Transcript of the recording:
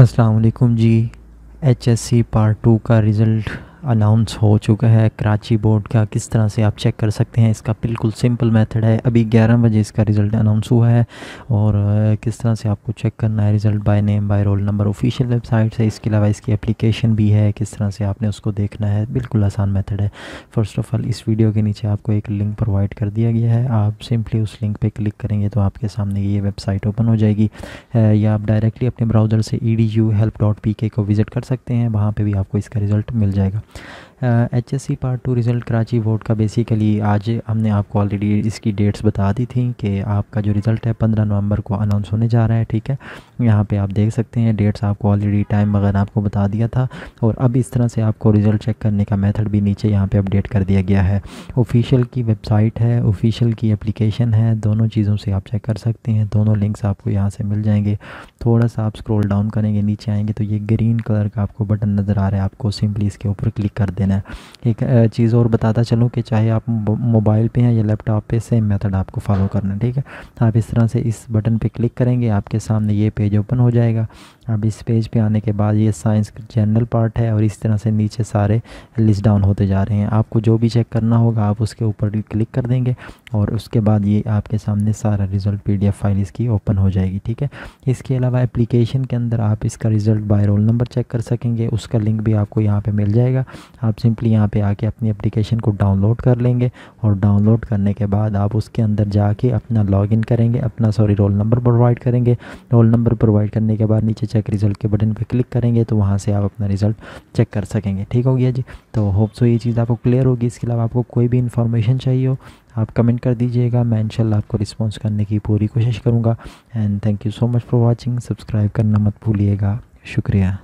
असलकुम जी H S C part two का रिज़ल्ट अनाउंस हो चुका है कराची बोर्ड का किस तरह से आप चेक कर सकते हैं इसका बिल्कुल सिंपल मेथड है अभी 11 बजे इसका रिज़ल्ट अनाउंस हुआ है और किस तरह से आपको चेक करना है result by name by roll number official website से इसके अलावा इसकी एप्लीकेशन भी है किस तरह से आपने उसको देखना है बिल्कुल आसान मैथड है फ़र्स्ट ऑफ़ ऑल इस वीडियो के नीचे आपको एक लिंक प्रोवाइड कर दिया गया है आप सिंपली उस लिंक पर क्लिक करेंगे तो आपके सामने ये वेबसाइट ओपन हो जाएगी या आप डायरेक्टली अपने ब्राउज़र से E D U help dot P K को विज़िट कर सकते हैं वहाँ पर भी आपको इसका रिज़ल्ट मिल जाएगा H S C part two result Karachi board का बेसिकली आज हमने आपको ऑलरेडी इसकी डेट्स बता दी थी कि आपका जो रिज़ल्ट है पंद्रह नवंबर को अनाउंस होने जा रहा है ठीक है यहाँ पे आप देख सकते हैं डेट्स आपको ऑलरेडी टाइम वगैरह आपको बता दिया था और अब इस तरह से आपको रिज़ल्ट चेक करने का मेथड भी नीचे यहाँ पर अपडेट कर दिया गया है ऑफिशियल की वेबसाइट है ऑफिशियल की एप्लीकेशन है दोनों चीज़ों से आप चेक कर सकते हैं दोनों लिंक्स आपको यहाँ से मिल जाएंगे थोड़ा सा आप स्क्रोल डाउन करेंगे नीचे आएँगे तो ये ग्रीन कलर का आपको बटन नज़र आ रहा है आपको सिंपली इसके ऊपर क्लिक कर देना है एक चीज़ और बताता चलूँ कि चाहे आप मोबाइल पे हैं या लैपटॉप पे सेम मेथड आपको फॉलो करना है ठीक है आप इस तरह से इस बटन पे क्लिक करेंगे आपके सामने ये पेज ओपन हो जाएगा अब इस पेज पे आने के बाद ये साइंस जनरल पार्ट है और इस तरह से नीचे सारे लिस्ट डाउन होते जा रहे हैं आपको जो भी चेक करना होगा आप उसके ऊपर क्लिक कर देंगे और उसके बाद ये आपके सामने सारा रिज़ल्ट पीडीएफ फाइल इसकी ओपन हो जाएगी ठीक है इसके अलावा एप्लीकेशन के अंदर आप इसका result by roll number check कर सकेंगे उसका लिंक भी आपको यहाँ पर मिल जाएगा आप सिंपली यहाँ पर आके अपनी एप्लीकेशन को डाउनलोड कर लेंगे और डाउनलोड करने के बाद आप उसके अंदर जाके अपना इन करेंगे अपना सॉरी रोल नंबर प्रोवाइड करेंगे रोल नंबर प्रोवाइड करने के बाद नीचे चेक रिज़ल्ट के बटन पर क्लिक करेंगे तो वहाँ से आप अपना रिज़ल्ट चेक कर सकेंगे ठीक हो गया जी तो होप सो ये चीज़ आपको क्लियर होगी इसके अलावा आपको कोई भी इन्फॉर्मेशन चाहिए हो आप कमेंट कर दीजिएगा मैं इंशाल्लाह आपको रिस्पॉन्स करने की पूरी कोशिश करूँगा and thank you so much for watching subscribe करना मत भूलिएगा शुक्रिया